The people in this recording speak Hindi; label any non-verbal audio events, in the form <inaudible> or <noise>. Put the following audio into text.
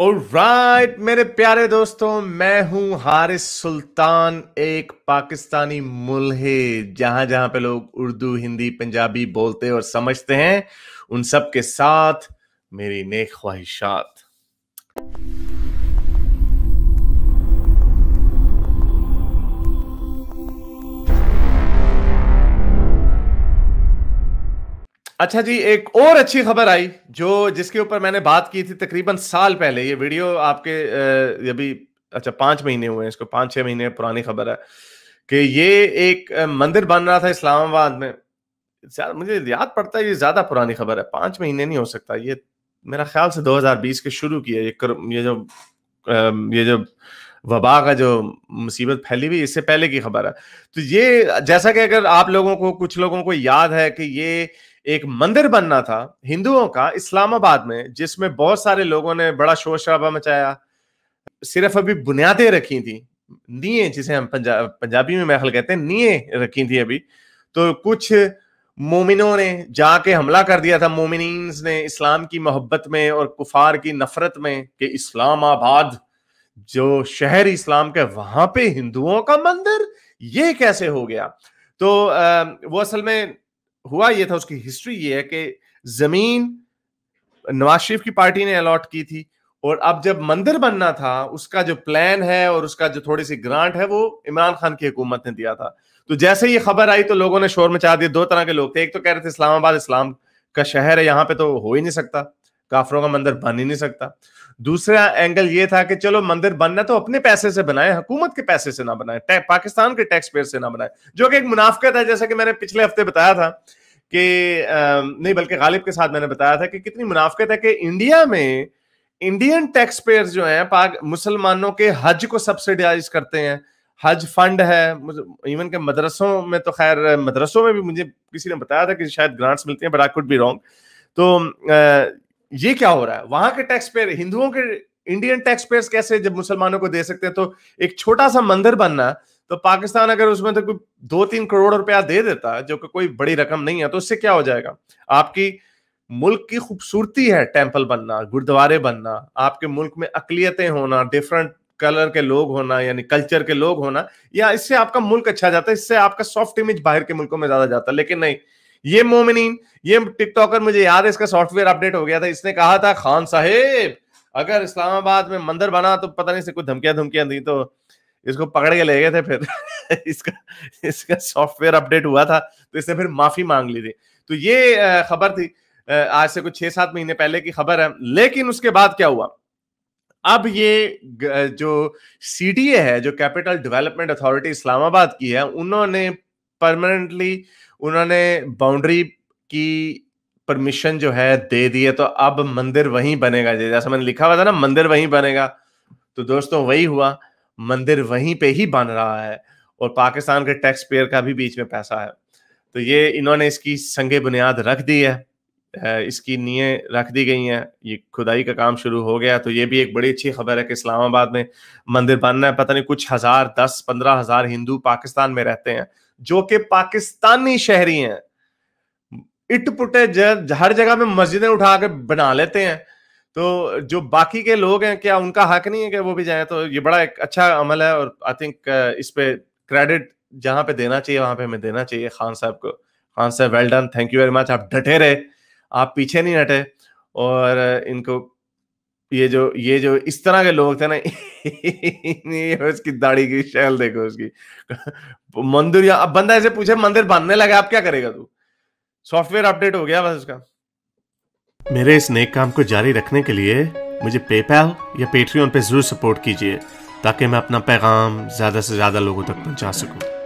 राइट right, मेरे प्यारे दोस्तों मैं हूं हारिस सुल्तान एक पाकिस्तानी मुल्हे जहां जहां पे लोग उर्दू हिंदी पंजाबी बोलते और समझते हैं उन सब के साथ मेरी नेक ख्वाहिशात अच्छा जी एक और अच्छी खबर आई जो जिसके ऊपर मैंने बात की थी तकरीबन साल पहले ये वीडियो आपके अभी अच्छा पांच महीने हुए हैं इसको पांच छह महीने पुरानी खबर है कि ये एक मंदिर बन रहा था इस्लामाबाद में मुझे याद पड़ता है ये ज्यादा पुरानी खबर है पांच महीने नहीं हो सकता ये मेरा ख्याल से 2020 के शुरू किया ये कर, ये जो ये जो वबा का जो मुसीबत फैली हुई इससे पहले की खबर है तो ये जैसा कि अगर आप लोगों को कुछ लोगों को याद है कि ये एक मंदिर बनना था हिंदुओं का इस्लामाबाद में जिसमें बहुत सारे लोगों ने बड़ा शोर शराबा मचाया सिर्फ अभी बुनियादें रखी थी नीए जिसे हम पंजा, पंजाबी में महल कहते हैं नीए रखी थी अभी तो कुछ मोमिनों ने जाके हमला कर दिया था मोमिन ने इस्लाम की मोहब्बत में और कुफार की नफरत में कि इस्लामाबाद जो शहर इस्लाम के वहां पे हिंदुओं का मंदिर ये कैसे हो गया तो वो असल में हुआ ये था उसकी हिस्ट्री ये है कि जमीन नवाज शरीफ की पार्टी ने अलॉट की थी और अब जब मंदिर बनना था उसका जो प्लान है और उसका जो थोड़ी सी ग्रांट है वो इमरान खान की हुकूमत ने दिया था तो जैसे ये खबर आई तो लोगों ने शोर मचा दिया दो तरह के लोग थे एक तो कह रहे थे इस्लामाबाद इस्लाम का शहर है यहाँ पे तो हो ही नहीं सकता काफरों का मंदिर बन ही नहीं सकता दूसरा एंगल ये था कि चलो मंदिर बनना तो अपने पैसे से बनाए हुकूमत के पैसे से ना बनाए पाकिस्तान के टैक्स पेयर से ना बनाए जो कि एक मुनाफ्त है जैसा कि मैंने पिछले हफ्ते बताया था कि नहीं बल्कि गालिब के साथ मैंने बताया था कि कितनी मुनाफ्त है कि इंडिया में इंडियन टैक्स पेयर जो है पाक मुसलमानों के हज को सब्सिडाइज करते हैं हज फंड है इवन के मदरसों में तो खैर मदरसों में भी मुझे किसी ने बताया था कि शायद ग्रांट्स मिलती हैं but I could be wrong तो ये क्या हो रहा है वहां के टैक्स पेयर हिंदुओं के इंडियन टैक्स पेयर कैसे जब मुसलमानों को दे सकते हैं तो एक छोटा सा मंदिर बनना तो पाकिस्तान अगर उसमें तो कोई दो तीन करोड़ रुपया दे देता जो कि कोई बड़ी रकम नहीं है तो उससे क्या हो जाएगा आपकी मुल्क की खूबसूरती है टेम्पल बनना गुरुद्वारे बनना आपके मुल्क में अकलियतें होना डिफरेंट कलर के लोग होना यानी कल्चर के लोग होना या इससे आपका मुल्क अच्छा जाता है इससे आपका सॉफ्ट इमेज बाहर के मुल्कों में ज्यादा जाता है लेकिन नहीं ये मोमिनीन ये टिकटॉकर मुझे याद है इसका सॉफ्टवेयर अपडेट हो गया था इसने कहा था खान साहेब अगर इस्लामाबाद में मंदिर बना तो पता नहीं से कुछ धमकिया धमकियां दी तो इसको पकड़ के ले गए थे फिर <laughs> इसका इसका सॉफ्टवेयर अपडेट हुआ था तो इसने फिर माफी मांग ली थी तो ये खबर थी आज से कुछ छह सात महीने पहले की खबर है लेकिन उसके बाद क्या हुआ अब ये जो सी है जो कैपिटल डेवलपमेंट अथॉरिटी इस्लामाबाद की है उन्होंने परमानेंटली उन्होंने बाउंड्री की परमिशन जो है दे दी है तो अब मंदिर वहीं बनेगा जैसा मैंने लिखा हुआ था ना मंदिर वहीं बनेगा तो दोस्तों वही हुआ मंदिर वहीं पे ही बन रहा है और पाकिस्तान के टैक्स पेयर का भी बीच में पैसा है तो ये इन्होंने इसकी संगे बुनियाद रख दी है इसकी नीय रख दी गई हैं ये खुदाई का काम शुरू हो गया तो ये भी एक बड़ी अच्छी खबर है कि इस्लामाबाद में मंदिर बनना है पता नहीं कुछ हज़ार दस पंद्रह हज़ार हिंदू पाकिस्तान में रहते हैं जो कि पाकिस्तानी शहरी हैं इट पुटे हर जगह में मस्जिदें उठा के बना लेते हैं तो जो बाकी के लोग हैं क्या उनका हक नहीं है कि वो भी जाए तो ये बड़ा एक अच्छा अमल है और आई थिंक इस पे क्रेडिट जहां पे देना चाहिए वहां पे हमें देना चाहिए खान साहब को Khan sahab well done thank you very much आप डटे रहे आप पीछे नहीं हटे और इनको ये जो ये जो इस तरह के लोग थे ना उसकी दाढ़ी की शैल देखो उसकी मंदिर या अब बंदा ऐसे पूछे मंदिर बांधने लगा आप क्या करेगा तू सॉफ्टवेयर अपडेट हो गया बस उसका मेरे इस नेक काम को जारी रखने के लिए मुझे पेपैल या पेट्रियन पे जरूर सपोर्ट कीजिए ताकि मैं अपना पैगाम ज्यादा से ज्यादा लोगों तक पहुंचा सकूं